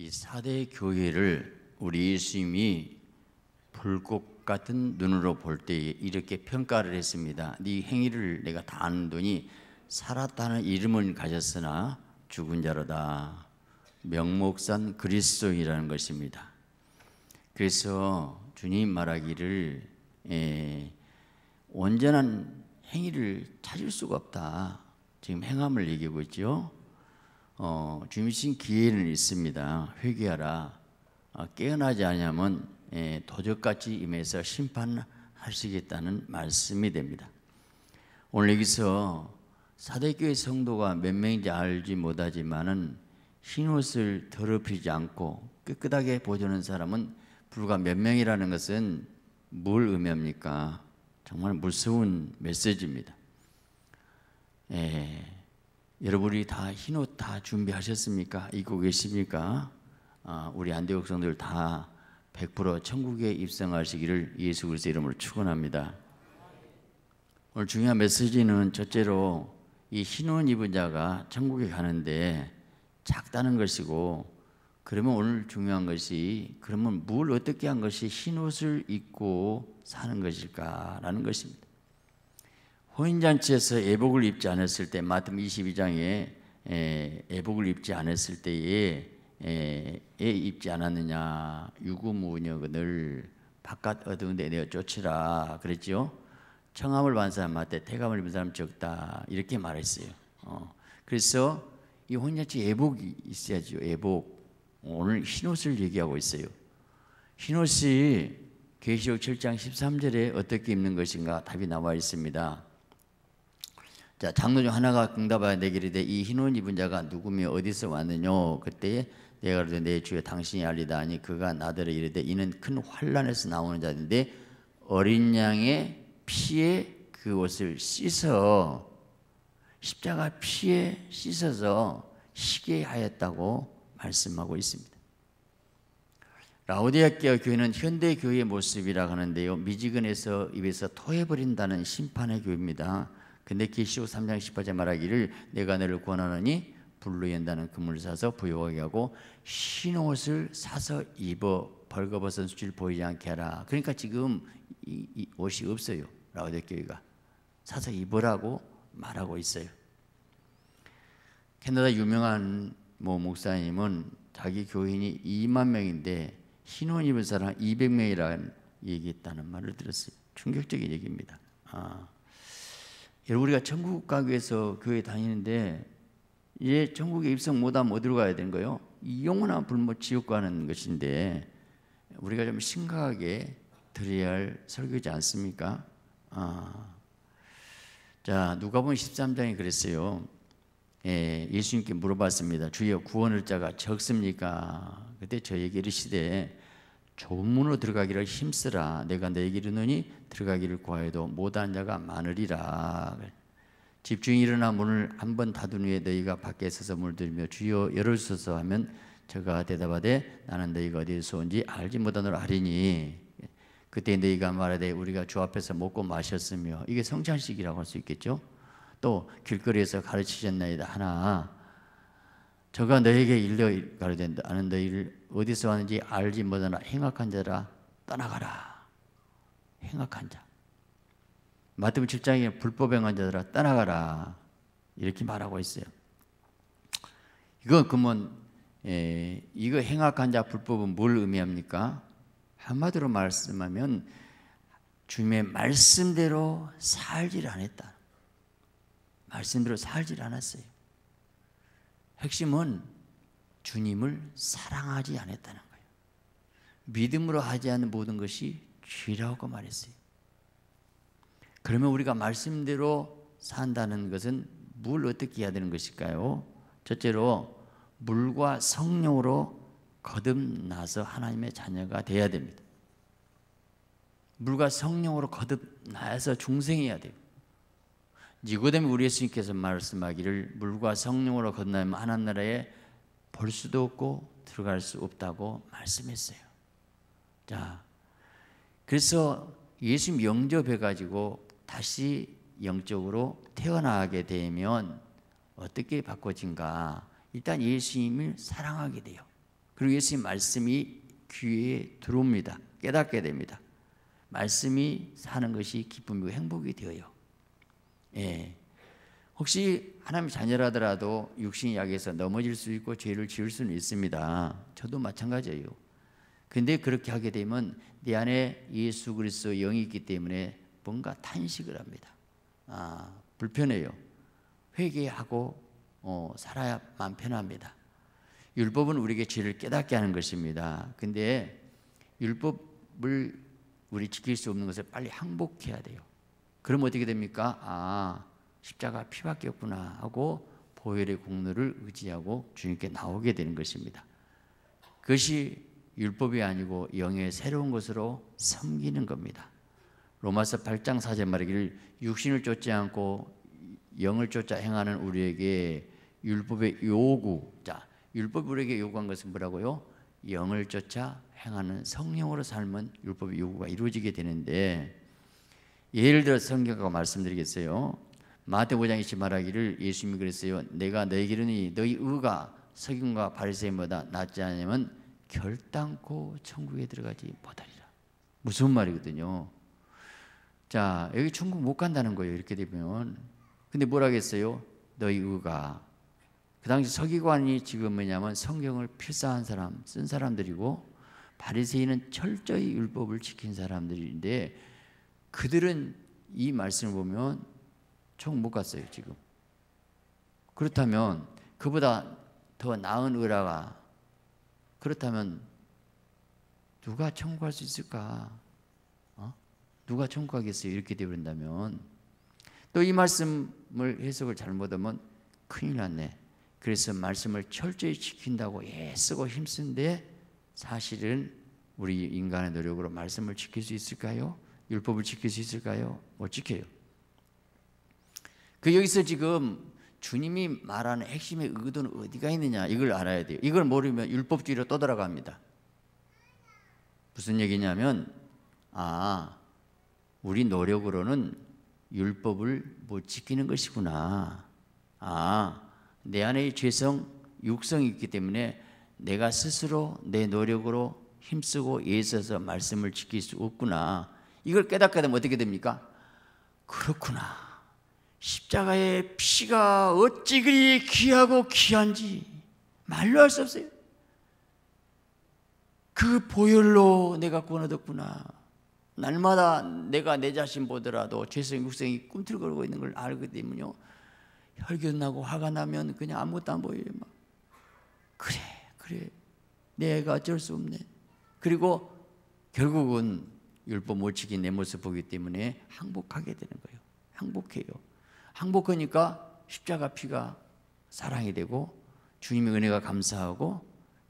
이 사대 교회를 우리 예수님이 불꽃 같은 눈으로 볼때에 이렇게 평가를 했습니다. 네 행위를 내가 다아더니 살았다는 이름은 가졌으나 죽은 자로다. 명목산 그리스도이라는 것입니다. 그래서 주님 말하기를 에, 예, 온전한 행위를 찾을 수가 없다. 지금 행함을 얘기하고 있죠. 어, 주신 기회는 있습니다. 회개하라. 아, 깨어나지 않으면 예, 도적같이 임해서 심판하시겠다는 말씀이 됩니다. 오늘 여기서 사대교의 성도가 몇 명인지 알지 못하지만은 흰옷을 더럽히지 않고 깨끗하게 보조는 사람은 불과 몇 명이라는 것은 뭘 의미합니까? 정말 무서운 메시지입니다. 예. 여러분이 다흰옷다 준비하셨습니까? 입고 계십니까? 아, 우리 안디옥 성들 다 100% 천국에 입성하시기를 예수 그리스도 이름으로 축원합니다. 오늘 중요한 메시지는 첫째로 이흰옷 입은 자가 천국에 가는데 작다는 것이고 그러면 오늘 중요한 것이 그러면 뭘 어떻게 한 것이 흰 옷을 입고 사는 것일까라는 것입니다. 혼인잔치에서 예복을 입지 않았을 때 마태음 22장에 예복을 입지 않았을 때에 에, 에 입지 않았느냐 유구무녀을 바깥 어두운 데 내어 쫓으라 그랬지요 청함을 받은 사람 맞대 태감을 입은 사람 적다 이렇게 말했어요 어. 그래서 이 혼자치 예복이 있어야죠 예복 오늘 흰옷을 얘기하고 있어요 흰옷이 계시록 7장 13절에 어떻게 입는 것인가 답이 나와 있습니다 자 장로 중 하나가 응답하여 내게 이이 되 흰옷 입은 자가 누구며 어디서 왔느냐 그때 내가 그러되 내 주여 당신이 알리다 하니 그가 나더러 이르되 이는 큰 환란에서 나오는 자인데 어린 양의 피에 그 옷을 씻어 십자가 피에 씻어서 시게 하였다고 말씀하고 있습니다. 라오디아교 회는 현대 교회의 모습이라 하는데요. 미지근에서 입에서 토해버린다는 심판의 교회입니다. 근데 계시오 3장 18절 말하기를 내가 너를 권하노니 불로 연다는 금을 사서 부여하게 하고 신옷을 사서 입어 벌거벗은 수치를 보이지 않게 하라. 그러니까 지금 이, 이 옷이 없어요. 라우데 교회가 사서 입으라고 말하고 있어요. 캐나다 유명한 뭐 목사님은 자기 교인이 2만 명인데 신옷 입은 사람 200명이라는 얘기했다는 말을 들었어요. 충격적인 얘기입니다. 아. 여러분 우리가 천국 가기 위해서 교회 다니는데 이제 천국에 입성 못하면 어디로 가야 되는 거예요? 영원한 불모 지옥 가는 것인데 우리가 좀 심각하게 드려야 할 설교지 않습니까? 아. 자 누가복음 13장에 그랬어요. 예, 예수님께 물어봤습니다. 주여 구원을 자가 적습니까? 그때 저에게 이르시되 좁은 문으로 들어가기를 힘쓰라. 내가 내게 이르노니 들어가기를 구하여도 못한 자가 많으리라. 집중이 일어나 문을 한 번 닫은 후에 너희가 밖에 서서 문을 들며 주여 열어주소서 하면 저가 대답하되 나는 너희가 어디서 에 온지 알지 못하노 아리니 그때 너희가 말하되 우리가 주 앞에서 먹고 마셨으며 이게 성찬식이라고 할 수 있겠죠 또 길거리에서 가르치셨나이다 하나 저가 너에게 일러 가르된다 나는 너희를 어디서 왔는지 알지 못하나 행악한 자라 떠나가라. 행악한 자. 마태복음 7장에 불법 행한 자들아 떠나가라. 이렇게 말하고 있어요. 이건 그면 에, 예, 이거 행악한 자 불법은 뭘 의미합니까? 한마디로 말씀하면 주님의 말씀대로 살지 않았다. 말씀대로 살지 않았어요. 핵심은 주님을 사랑하지 않았다는 거예요. 믿음으로 하지 않는 모든 것이 죄라고 말했어요. 그러면 우리가 말씀대로 산다는 것은 뭘 어떻게 해야 되는 것일까요? 첫째로 물과 성령으로 거듭나서 하나님의 자녀가 되어야 됩니다. 물과 성령으로 거듭나서 중생해야 돼요. 니고데미 우리 예수님께서 말씀하기를 물과 성령으로 거듭나면 하나님 나라에 볼 수도 없고 들어갈 수 없다고 말씀했어요. 자, 그래서 예수님 영접해가지고 다시 영적으로 태어나게 되면 어떻게 바꿔진가? 일단 예수님을 사랑하게 돼요. 그리고 예수님 말씀이 귀에 들어옵니다. 깨닫게 됩니다. 말씀이 사는 것이 기쁨이고 행복이 되어요. 예. 혹시 하나님의 자녀라더라도 육신의 약에서 넘어질 수 있고 죄를 지을 수는 있습니다. 저도 마찬가지예요. 근데 그렇게 하게 되면 내 안에 예수 그리스도 영이 있기 때문에 뭔가 탄식을 합니다. 아, 불편해요. 회개하고 어, 살아야만 편합니다. 율법은 우리에게 죄를 깨닫게 하는 것입니다. 근데 율법을 우리 지킬 수 없는 것을 빨리 항복해야 돼요. 그럼 어떻게 됩니까? 아, 십자가 피밖에 없구나 하고 보혈의 공로를 의지하고 주님께 나오게 되는 것입니다. 그것이 율법이 아니고 영의 새로운 것으로 섬기는 겁니다. 로마서 8장 4절 말하기를 육신을 쫓지 않고 영을 쫓아 행하는 우리에게 율법의 요구 자 율법이 우리에게 요구한 것은 뭐라고요? 영을 쫓아 행하는 성령으로 삶은 율법의 요구가 이루어지게 되는데 예를 들어 성경과 말씀드리겠어요. 마태보장이시 말하기를 예수님이 그랬어요. 내가 너희에게는 너희 의가 석윤과 바리새인보다 낫지 않으면 결단코 천국에 들어가지 못하리라. 무슨 말이거든요. 자, 여기 천국 못 간다는 거예요. 이렇게 되면. 근데 뭐라겠어요? 너희 의가 그 당시 서기관이 지금 뭐냐면 성경을 필사한 사람, 쓴 사람들이고 바리새인은 철저히 율법을 지킨 사람들인데 그들은 이 말씀을 보면 총못 갔어요 지금. 그렇다면 그보다 더 나은 의라가 그렇다면 누가 천국 갈수 있을까? 어? 누가 천국 가겠어요? 이렇게 되버린다면 또 이 말씀을 해석을 잘못하면 큰일 났네. 그래서 말씀을 철저히 지킨다고 애쓰고 힘쓴데 사실은 우리 인간의 노력으로 말씀을 지킬 수 있을까요? 율법을 지킬 수 있을까요? 못 지켜요. 그 여기서 지금 주님이 말하는 핵심의 의도는 어디가 있느냐 이걸 알아야 돼요. 이걸 모르면 율법주의로 떠들어갑니다. 무슨 얘기냐면 아 우리 노력으로는 율법을 못 지키는 것이구나. 아 내 안에 죄성 육성이 있기 때문에 내가 스스로 내 노력으로 힘쓰고 애써서 말씀을 지킬 수 없구나. 이걸 깨닫게 되면 어떻게 됩니까? 그렇구나. 십자가의 피가 어찌 그리 귀하고 귀한지 말로 할 수 없어요. 그 보혈로 내가 구원 얻었구나. 날마다 내가 내 자신 보더라도 죄성 육성이 꿈틀거리고 있는 걸 알게 되면요. 혈견나고 화가 나면 그냥 아무것도 안 보여요. 막. 그래, 그래. 내가 어쩔 수 없네. 그리고 결국은 율법 못 지킨 내 모습 보기 때문에 항복하게 되는 거예요. 항복해요. 항복하니까 십자가 피가 사랑이 되고 주님의 은혜가 감사하고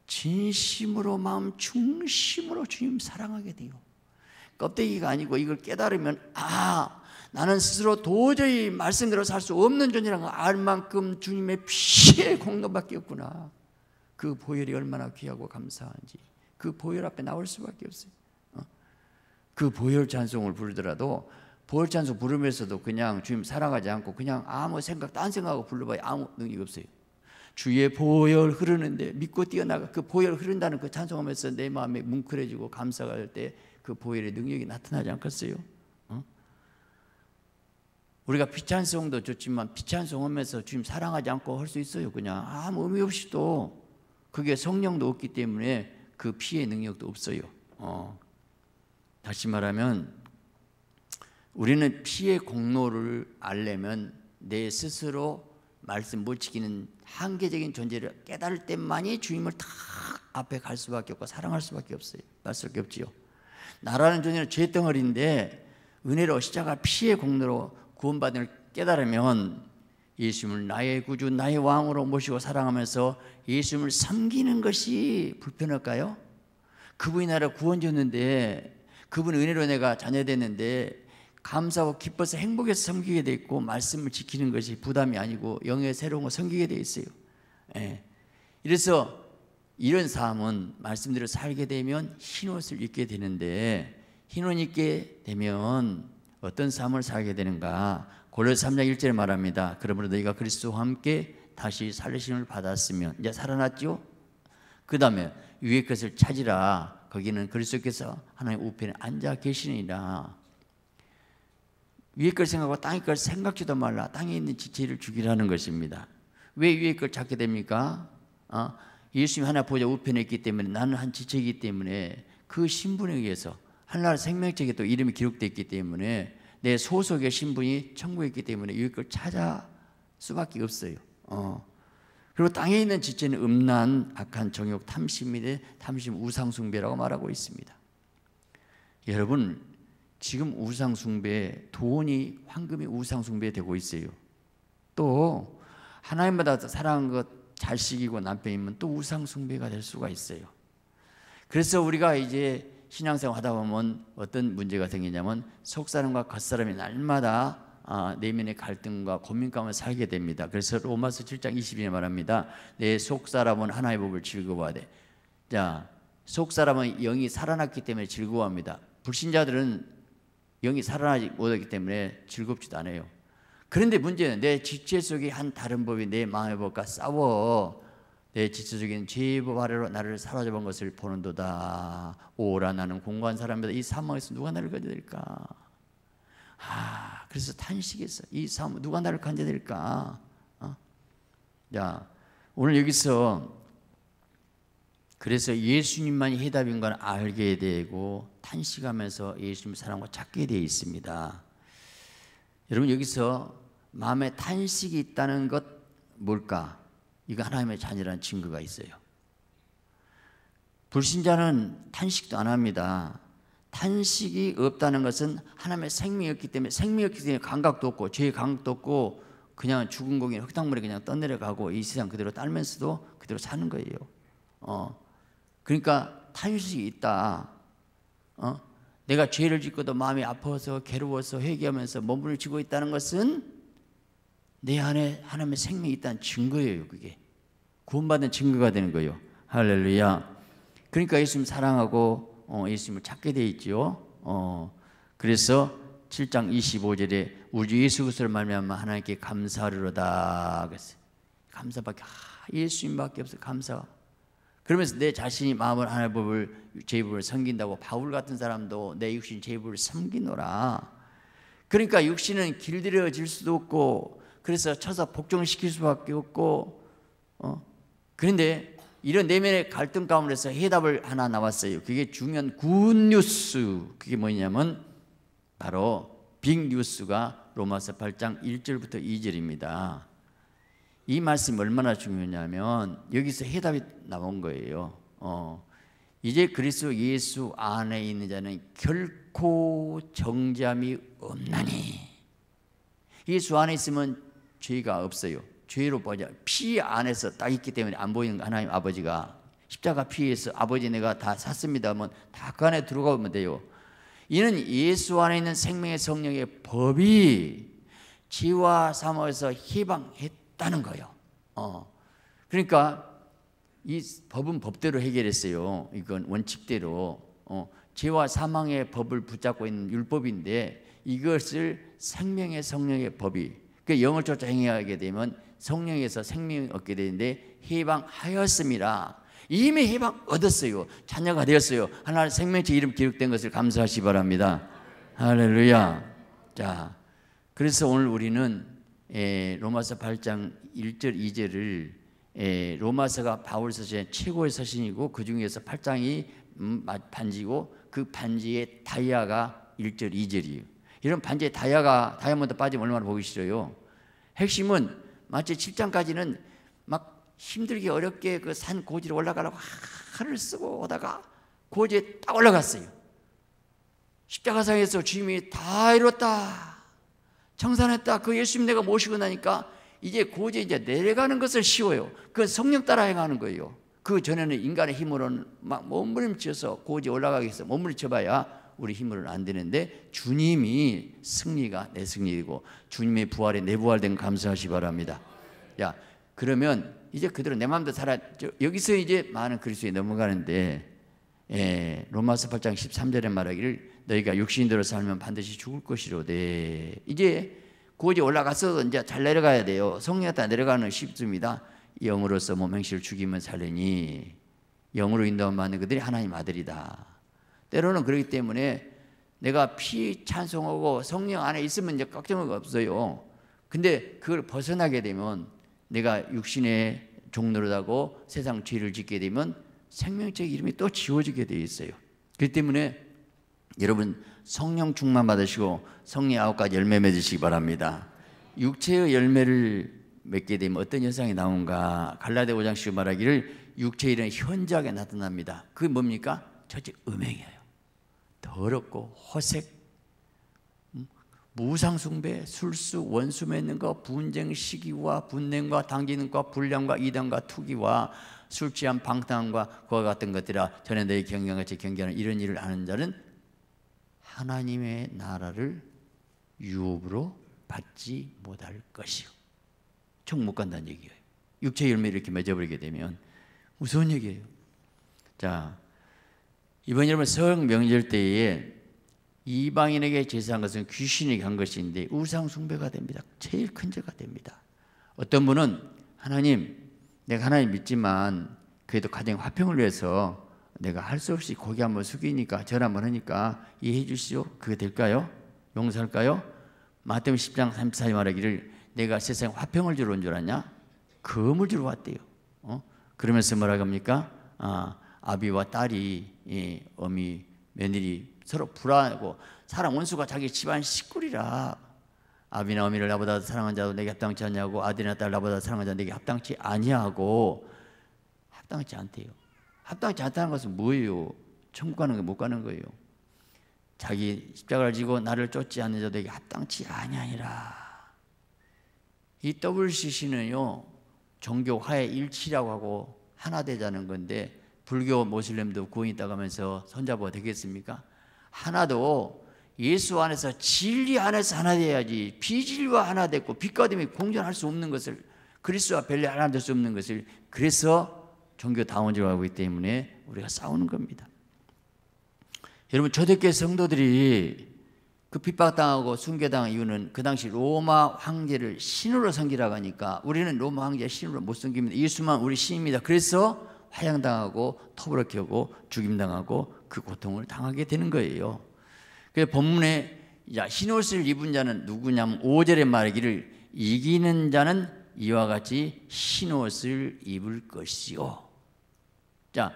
진심으로 마음 중심으로 주님 사랑하게 돼요. 껍데기가 아니고 이걸 깨달으면 아 나는 스스로 도저히 말씀대로 살 수 없는 존재라는 걸알 만큼 주님의 피의 공로밖에 없구나. 그 보혈이 얼마나 귀하고 감사한지 그 보혈 앞에 나올 수밖에 없어요. 어? 그 보혈 찬송을 부르더라도 보혈찬송 부르면서도 그냥 주님 사랑하지 않고 그냥 아무 생각 딴 생각하고 불러봐야 아무 능력이 없어요. 주의 보혈 흐르는데 믿고 뛰어나가 그 보혈 흐른다는 그 찬송하면서 내 마음에 뭉클해지고 감사할 때 그 보혈의 능력이 나타나지 않겠어요? 어? 우리가 비찬송도 좋지만 비찬송하면서 주님 사랑하지 않고 할 수 있어요. 그냥 아무 의미 없이도 그게 성령도 없기 때문에 그 피의 능력도 없어요. 어. 다시 말하면 우리는 피의 공로를 알려면 내 스스로 말씀 못 지키는 한계적인 존재를 깨달을 때만이 주님을 탁 앞에 갈 수밖에 없고 사랑할 수밖에 없어요. 말할 게 없지요. 나라는 존재는 죄 덩어리인데 은혜로 시작할 피의 공로로 구원받은 걸 깨달으면 예수님을 나의 구주, 나의 왕으로 모시고 사랑하면서 예수님을 섬기는 것이 불편할까요? 그분이 나를 구원줬는데 그분 은혜로 내가 자녀 됐는데 감사하고 기뻐서 행복해서 섬기게 돼 있고 말씀을 지키는 것이 부담이 아니고 영의 새로운 걸 섬기게 돼 있어요. 예. 이래서 이런 삶은 말씀대로 살게 되면 흰옷을 입게 되는데 흰 옷 입게 되면 어떤 삶을 살게 되는가? 골로새 3장 1절에 말합니다. 그러므로 너희가 그리스도와 함께 다시 살리심을 받았으면 이제 살아났죠. 그 다음에 위의 것을 찾으라. 거기는 그리스도께서 하나님 우편에 앉아 계시니라. 위에 걸 생각하고 땅에 걸 생각지도 말라. 땅에 있는 지체를 죽이라는 것입니다. 왜 위에 걸 찾게 됩니까? 어? 예수님 하나 보자 우편에 있기 때문에 나는 한 지체이기 때문에 그 신분에 의해서 한나라 생명책에 또 이름이 기록되 있기 때문에 내 소속의 신분이 천국에 있기 때문에 위에 걸 찾아 수밖에 없어요. 어. 그리고 땅에 있는 지체는 음란, 악한, 정욕, 탐심이 탐심, 우상숭배라고 말하고 있습니다. 여러분 지금 우상 숭배 돈이 황금이 우상 숭배되고 있어요. 또 하나님마다 사랑한 것 자식이고 남편이면 또 우상 숭배가 될 수가 있어요. 그래서 우리가 이제 신앙생활 하다 보면 어떤 문제가 생기냐면 속사람과 겉사람이 날마다 아, 내면의 갈등과 고민감을 살게 됩니다. 그래서 로마서 7장 2 0에 말합니다. 내 속사람은 하나의 법을 즐거워하되. 자, 속사람은 영이 살아났기 때문에 즐거워합니다. 불신자들은 영이 살아나지 못하기 때문에 즐겁지도 않아요. 그런데 문제는 내 지체 속의 한 다른 법이 내 마음의 법과 싸워 내 지체 속인 제법 아래로 나를 사로잡은 것을 보는도다. 오라 나는 공고한 사람이다. 이 사망에서 누가 나를 건져낼까? 아, 그래서 탄식했어. 이 사망 누가 나를 건져낼까? 어? 자, 오늘 여기서 그래서 예수님만이 해답인 걸 알게 되고 탄식하면서 예수님 사랑과 찾게 되어 있습니다. 여러분 여기서 마음에 탄식이 있다는 것 뭘까? 이거 하나님의 자녀라는 증거가 있어요. 불신자는 탄식도 안 합니다. 탄식이 없다는 것은 하나님의 생명이었기 때문에 생명이었기 때문에 감각도 없고 죄의 감각도 없고 그냥 죽은 고기 흙탕물에 그냥 떠내려가고 이 세상 그대로 딸면서도 그대로 사는 거예요. 어. 그러니까 탄식이 있다. 어? 내가 죄를 짓고도 마음이 아파서 괴로워서 회개하면서 몸부림고 있다는 것은 내 안에 하나님의 생명이 있다는 증거예요. 그게 구원받은 증거가 되는 거예요. 할렐루야. 그러니까 예수님 사랑하고 어, 예수님을 찾게 돼 있지요. 어, 그래서 7장 25절에 우리 예수 그리스도를 말미암아 하나님께 감사하리로다. 그랬어요. 감사밖에 아, 예수님밖에 없어 감사. 그러면서 내 자신이 마음을 하나의 법을 제입을 섬긴다고 바울 같은 사람도 내 육신 제입을 섬기노라. 그러니까 육신은 길들여질 수도 없고 그래서 쳐서 복종시킬 수밖에 없고 어? 그런데 이런 내면의 갈등 가운데서 해답을 하나 나왔어요. 그게 중요한 굿뉴스. 그게 뭐냐면 바로 빅뉴스가 로마서 8장 1절부터 2절입니다. 이 말씀이 얼마나 중요하냐면 여기서 해답이 나온 거예요. 어, 이제 그리스도 예수 안에 있는 자는 결코 정죄함이 없나니 예수 안에 있으면 죄가 없어요. 죄로 보자 피 안에서 딱 있기 때문에 안 보이는 하나님 아버지가 십자가 피에서 아버지 내가 다 샀습니다 하면 다그 안에 들어가 보면 돼요. 이는 예수 안에 있는 생명의 성령의 법이 지와 사모에서 해방했다. 없다는 거예요. 어. 그러니까 이 법은 법대로 해결했어요. 이건 원칙대로 어. 죄와 사망의 법을 붙잡고 있는 율법인데 이것을 생명의 성령의 법이 그 영을 쫓아 행하게 되면 성령에서 생명이 얻게 되는데 해방하였습니다. 이미 해방 얻었어요. 자녀가 되었어요. 하나님 생명체 이름 기록된 것을 감사하시 바랍니다. 할렐루야. 자, 그래서 오늘 우리는 예, 로마서 8장 1절 2절을 예, 로마서가 바울 서신의 최고의 서신이고 그 중에서 8장이 음, 반지고 그 반지의 다이아가 1절 2절이에요. 이런 반지에 다이아가 다이아몬드 빠지면 얼마나 보기 싫어요. 핵심은 마치 7장까지는 막 힘들게 어렵게 그 산 고지로 올라가라고 하늘 쓰고 오다가 고지에 딱 올라갔어요. 십자가상에서 주님이 다 이뤘다. 청산했다. 그 예수님 내가 모시고 나니까 이제 고제 이제 내려가는 것을 쉬워요. 그 성령 따라 행하는 거예요. 그 전에는 인간의 힘으로는 막 몸부림쳐서 고지 올라가기 위해서 몸부림쳐봐야 우리 힘으로는 안 되는데 주님이 승리가 내 승리이고 주님의 부활에 내 부활된 감사하시 바랍니다. 야 그러면 이제 그대로 내 마음대로 살아 여기서 이제 많은 그리스도에 넘어가는데 예, 로마서 8장 13절에 말하기를 너희가 육신대로 살면 반드시 죽을 것이로되 이제 구원이 올라가서 이제 잘 내려가야 돼요. 성령에 다 내려가는 쉽습니다. 영으로서 몸 행실을 죽이면 살리니 영으로 인도함받는 그들이 하나님 아들이다. 때로는 그렇기 때문에 내가 피 찬송하고 성령 안에 있으면 이제 걱정이 없어요. 근데 그걸 벗어나게 되면 내가 육신의 종로릇하고 세상 죄를 짓게 되면 생명적 이름이 또 지워지게 되어 있어요. 그렇기 때문에 여러분 성령 충만 받으시고 성령 아홉 가지 열매 맺으시기 바랍니다. 육체의 열매를 맺게 되면 어떤 현상이 나온가? 갈라데 5장 1 말하기를 육체의 일은 현저하게 나타납니다. 그게 뭡니까? 첫째 음행이에요. 더럽고 허색, 음? 무상숭배, 술수, 원수 맺는 것, 분쟁, 시기와 분냉과 당기는과 불량과 이단과 투기와 술 취한 방탕과 그와 같은 것들아 전에 너희 경경같이 경계하는 이런 일을 하는 자는 하나님의 나라를 유업으로 받지 못할 것이요. 총못 간다는 얘기예요. 육체 열매 이렇게 맺어버리게 되면 무서운 얘기예요. 자, 이번 여러분 성 명절 때에 이방인에게 제사한 것은 귀신이 간 것인데 우상 숭배가 됩니다. 제일 큰 죄가 됩니다. 어떤 분은 하나님, 내가 하나님 믿지만 그래도 가정 화평을 위해서 내가 할 수 없이 고개 한번 숙이니까 절 한번 하니까 이해해 주시오. 그게 될까요? 용서할까요? 마태복음 10장 34절 말하기를 내가 세상 화평을 주러 온 줄 아냐? 금을 주러 왔대요. 어? 그러면서 뭐라 합니까? 아, 아비와 딸이 예, 어미 며느리 서로 불안하고 사람 원수가 자기 집안 식구리라 아비나 어미를 나보다 사랑한 자도 내게 합당치 않냐고 아들이나 딸 나보다 사랑한 자 내게 합당치 아니하고 합당치 않대요. 합당하지 다는 것은 뭐예요? 천국 가는 거못 가는 거예요. 자기 십자가를 지고 나를 쫓지 않는 자들에게 합당치 아니하니라. 이 WCC는요. 종교 화해 일치라고 하고 하나 되자는 건데 불교 모슬렘도 구원 있다고 면서 손잡아 되겠습니까? 하나도 예수 안에서 진리 안에서 하나 돼야지 비진리와 하나 됐고 빛과 됨이 공존할 수 없는 것을 그리스와 별리 하나 될 수 없는 것을 그래서 종교 다원지로 알고 있기 때문에 우리가 싸우는 겁니다. 여러분 초대교회 성도들이 그 핍박당하고 순교당한 이유는 그 당시 로마 황제를 신으로 섬기라고 하니까 우리는 로마 황제 신으로 못 섬깁니다. 예수만 우리 신입니다. 그래서 화양당하고 터부하고 죽임당하고 그 고통을 당하게 되는 거예요. 그래서 본문에 흰옷을 입은 자는 누구냐면 5절에 말하기를 이기는 자는 이와 같이 흰옷을 입을 것이요. 자,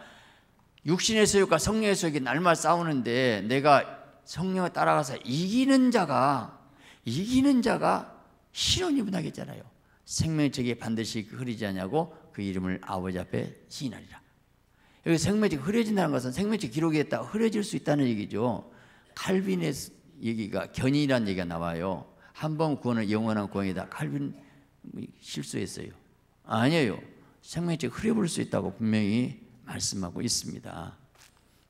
육신의 소욕과 성령의 소욕이 날마다 싸우는데 내가 성령을 따라가서 이기는 자가 이기는 자가 신원이 분하겠잖아요. 생명책이 반드시 그 흐리지 않냐고 그 이름을 아버지 앞에 시인하리라. 여기 생명책 흐려진다는 것은 생명책 기록에 따라 흐려질 수 있다는 얘기죠. 칼빈의 얘기가 견인이라는 얘기가 나와요. 한 번 구원은 영원한 구원이다. 칼빈 실수했어요. 아니에요. 생명책 흐려볼 수 있다고 분명히 말씀하고 있습니다.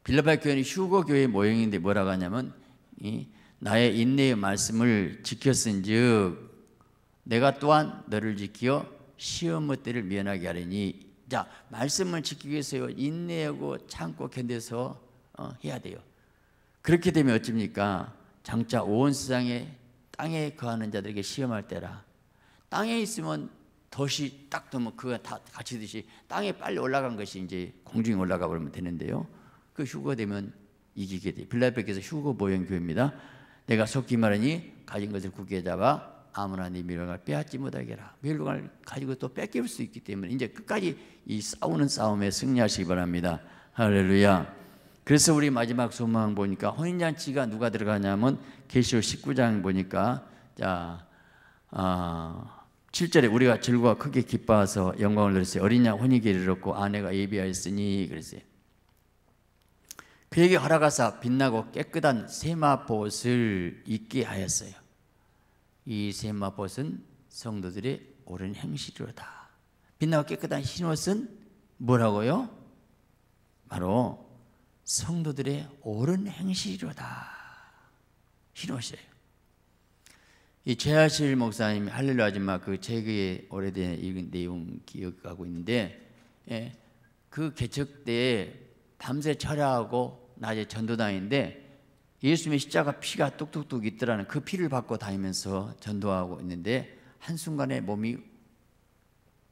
빌라바 교회는 휴거 교회 모형인데 뭐라고 하냐면 이 나의 인내의 말씀을 지켰은즉 내가 또한 너를 지키어 시험의 때를 면하게 하리니 자 말씀을 지키기 위해서 인내하고 참고 견뎌서 어, 해야 돼요. 그렇게 되면 어쩝니까? 장차 온 세상에 땅에 거하는 자들에게 시험할 때라. 땅에 있으면 덫이 딱 뜨면 그거 다 같이 듯이 땅에 빨리 올라간 것이 이제 공중에 올라가 버리면 되는데요. 그 휴거가 되면 이기게 돼. 빌라베에서 휴거 보행 교회입니다. 내가 속기 말하니 가진 것을 굳게 잡아 아무나 네미망을 빼앗지 못하게라. 멸망을 가지고 또 뺏길 수 있기 때문에 이제 끝까지 이 싸우는 싸움에 승리하시기 바랍니다. 할렐루야. 그래서 우리 마지막 소망 보니까 혼인 잔치가 누가 들어가냐면 계시록 19장 보니까 자 아, 7절에 우리가 즐거워 크게 기뻐하서 영광을 누렸어요. 어린 양 혼이기를 잃었고 아내가 예비하였으니 그랬어요. 그에게 허락하사 빛나고 깨끗한 세마봇을 입게 하였어요. 이 세마봇은 성도들의 옳은 행실이로다. 빛나고 깨끗한 흰옷은 뭐라고요? 바로 성도들의 옳은 행실이로다. 흰옷이에요. 이 최하실 목사님 할렐루야 아줌마 그 책의 오래된 읽은 내용 기억하고 있는데 예, 그 개척 때 밤새 철야하고 낮에 전도당니는데 예수님의 십자가 피가 뚝뚝뚝 있더라는 그 피를 받고 다니면서 전도하고 있는데 한순간에 몸이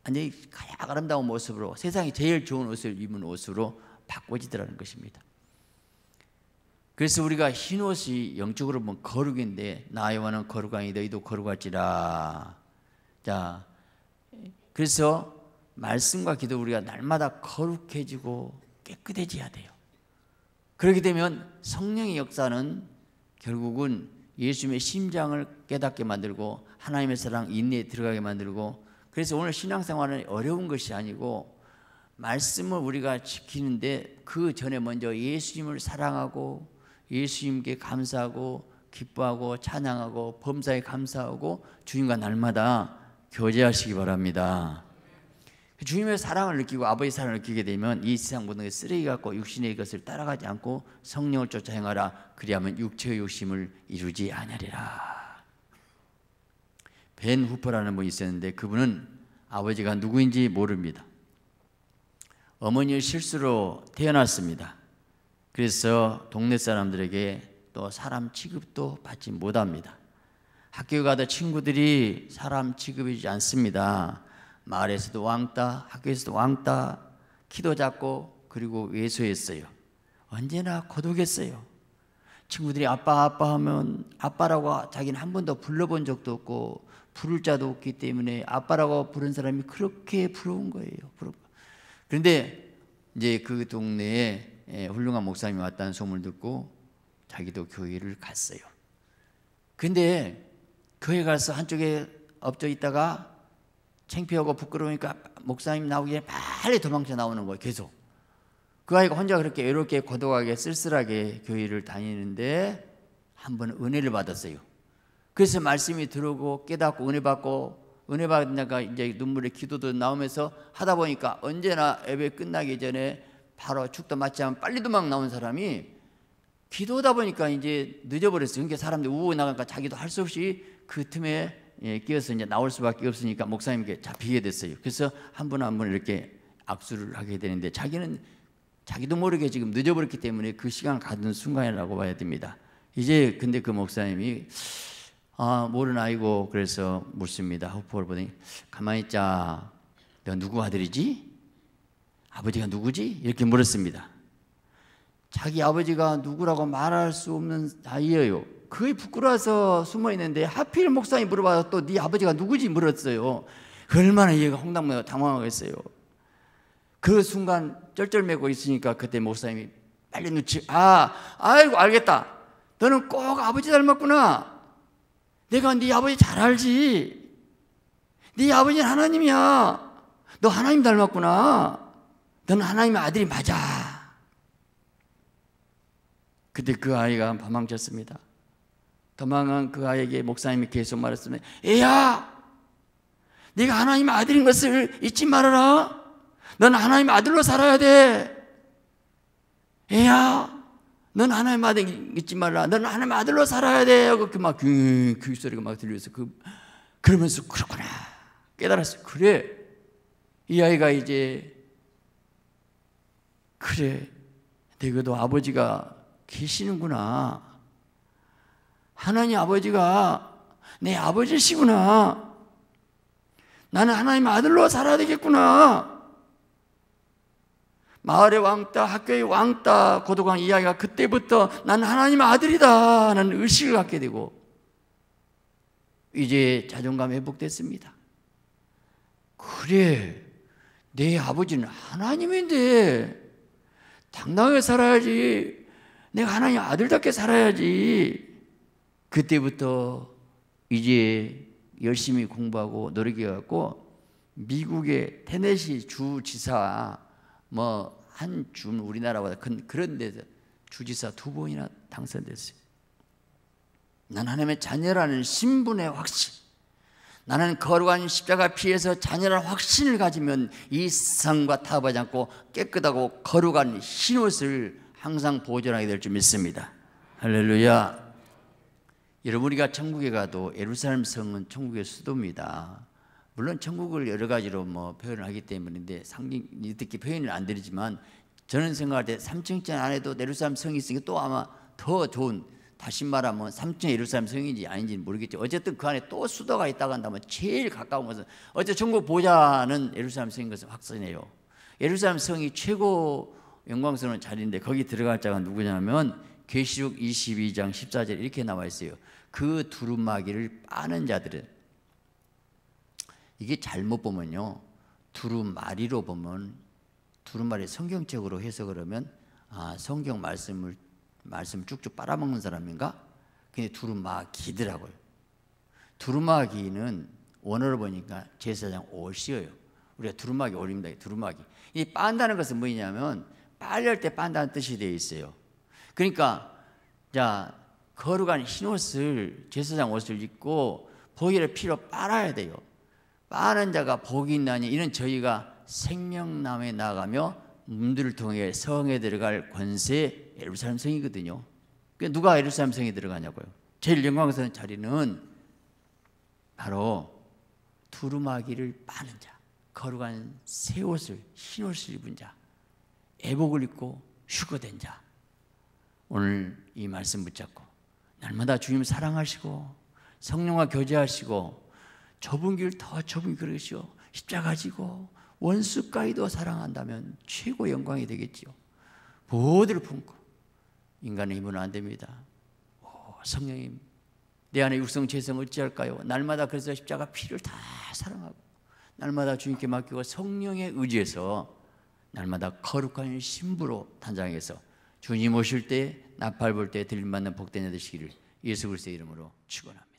완전히 가야 아름다운 모습으로 세상에 제일 좋은 옷을 입은 옷으로 바꿔지더라는 것입니다. 그래서 우리가 흰 옷이 영적으로 보면 뭐 거룩인데 나여와는 거룩하니 너희도 거룩할지라. 자, 그래서 말씀과 기도 우리가 날마다 거룩해지고 깨끗해져야 돼요. 그렇게 되면 성령의 역사는 결국은 예수님의 심장을 깨닫게 만들고 하나님의 사랑 인내에 들어가게 만들고 그래서 오늘 신앙생활은 어려운 것이 아니고 말씀을 우리가 지키는데 그 전에 먼저 예수님을 사랑하고 예수님께 감사하고 기뻐하고 찬양하고 범사에 감사하고 주님과 날마다 교제하시기 바랍니다. 주님의 사랑을 느끼고 아버지 사랑을 느끼게 되면 이 세상 모든 게 쓰레기 같고 육신의 것을 따라가지 않고 성령을 쫓아 행하라 그리하면 육체의 욕심을 이루지 아니하리라. 벤 후퍼라는 분이 있었는데 그분은 아버지가 누구인지 모릅니다. 어머니의 실수로 태어났습니다. 그래서 동네 사람들에게 또 사람 취급도 받지 못합니다. 학교 가다 친구들이 사람 취급이지 않습니다. 마을에서도 왕따, 학교에서도 왕따, 키도 작고 그리고 외소했어요. 언제나 거독했어요. 친구들이 아빠 아빠 하면 아빠라고 자기는 한 번도 불러본 적도 없고 부를 자도 없기 때문에 아빠라고 부른 사람이 그렇게 부러운 거예요. 부러운 거. 그런데 이제 그 동네에 예, 훌륭한 목사님이 왔다는 소문을 듣고 자기도 교회를 갔어요. 근데 교회 가서 한쪽에 엎져 있다가 창피하고 부끄러우니까 목사님 나오기에 빨리 도망쳐 나오는 거예요. 계속. 그 아이가 혼자 그렇게 외롭게 고독하게 쓸쓸하게 교회를 다니는데 한 번 은혜를 받았어요. 그래서 말씀이 들어오고 깨닫고 은혜 받고 은혜 받으니까 이제 눈물의 기도도 나오면서 하다 보니까 언제나 예배 끝나기 전에 바로 죽도 맞지 않으 빨리 도망 나온 사람이 기도하다 보니까 이제 늦어버렸어요. 그러니까 사람들 우고 나가니까 자기도 할 수 없이 그 틈에 예, 끼어서 이제 나올 수밖에 없으니까 목사님께 잡히게 됐어요. 그래서 한분한분 이렇게 악수를 하게 되는데 자기는 자기도 모르게 지금 늦어버렸기 때문에 그시간 가진 순간이라고 봐야 됩니다. 이제 근데 그 목사님이 아 모른 아이고 그래서 묻습니다. 호프를 보더니 가만히 있자. 내 누구 아들이지? 아버지가 누구지? 이렇게 물었습니다. 자기 아버지가 누구라고 말할 수 없는 아이예요. 그게 부끄러워서 숨어 있는데 하필 목사님 물어봐서 또 네 아버지가 누구지 물었어요. 얼마나 얘가 홍당무가 당황하겠어요. 그 순간 쩔쩔매고 있으니까 그때 목사님이 빨리 눈치 아 아이고 알겠다. 너는 꼭 아버지 닮았구나. 내가 네 아버지 잘 알지. 네 아버지는 하나님이야. 너 하나님 닮았구나. 너는 하나님의 아들이 맞아. 그때 그 아이가 도망쳤습니다. 도망한 그 아이에게 목사님이 계속 말했습니다. 애야! 네가 하나님의 아들인 것을 잊지 말아라. 넌 하나님의 아들로 살아야 돼. 애야! 넌 하나님의 아들 잊지 말라. 넌 하나님의 아들로 살아야 돼. 그렇게 막 규익 소리가 막 들려서 그 그러면서 그렇구나 깨달았어요. 그래 이 아이가 이제 그래, 내게도 네, 아버지가 계시는구나. 하나님 아버지가 내 아버지시구나. 나는 하나님 아들로 살아야 되겠구나. 마을의 왕따, 학교의 왕따, 고도강 이야기가 그때부터 나는 하나님 아들이다. 라는 의식을 갖게 되고, 이제 자존감 회복됐습니다. 그래, 내 아버지는 하나님인데, 당당하게 살아야지. 내가 하나님 아들답게 살아야지. 그때부터 이제 열심히 공부하고 노력해갖고 미국의 테네시 주지사 뭐한준 우리나라보다 큰 그런 데서 주지사 두 번이나 당선됐어요. 난 하나님의 자녀라는 신분의 확신. 나는 거룩한 십자가 피해서 자녀라 확신을 가지면 이 세상과 타협하지 않고 깨끗하고 거룩한 흰옷을 항상 보존하게 될 줄 믿습니다. 할렐루야. 여러분 우리가 천국에 가도 예루살렘 성은 천국의 수도입니다. 물론 천국을 여러 가지로 뭐 표현을 하기 때문인데 상징 특히 표현을 안 드리지만 저는 생각할 때 3층 전 안에도 예루살렘 성이 있으니까 또 아마 더 좋은 다시 말하면 3층 예루살렘 성인지 아닌지 모르겠죠. 어쨌든 그 안에 또 수도가 있다고 한다면 제일 가까운 것은 어째 전국 보좌는 예루살렘 성인 것은 확신해요. 예루살렘 성이 최고 영광스러운 자리인데 거기 들어갈 자가 누구냐면 계시록 22장 14절 이렇게 나와 있어요. 그 두루마기를 빠는 자들은 이게 잘못 보면요. 두루마리로 보면 두루마리 성경책으로 해서 그러면 아, 성경 말씀을 말씀 쭉쭉 빨아먹는 사람인가? 근데 두루마기더라고요. 두루마기는 원어로 보니까 제사장 옷이에요. 우리가 두루마기 올립니다. 두루마기. 이 빤다는 것은 뭐냐면 빨릴 때 빤다는 뜻이 되어 있어요. 그러니까 자 거룩한 흰옷을 제사장 옷을 입고 보혈의 피로 빨아야 돼요. 빠는 자가 복이 있나니 이는 저희가 생명남에 나가며 몸들을 통해 성에 들어갈 권세 예루살렘 성이거든요. 그러니까 누가 예루살렘 성에 들어가냐고요. 제일 영광스러운 자리는 바로 두루마기를 빠는 자, 거룩한 새 옷을 흰옷을 입은 자, 애복을 입고 휴거된 자. 오늘 이 말씀 붙잡고 날마다 주님 사랑하시고 성령과 교제하시고 좁은 길 더 좁은 길을 시오 십자가 지고 원수까지도 사랑한다면 최고 영광이 되겠지요. 모두를 품고 인간의 힘은 안 됩니다. 오, 성령님 내 안에 육성 죄성을 어찌할까요? 날마다 그래서 십자가 피를 다 사랑하고 날마다 주님께 맡기고 성령에 의지해서 날마다 거룩한 신부로 단장해서 주님 오실 때 나팔 볼때 들림받는 복된 애 되시기를 예수 그리스도의 이름으로 축원합니다.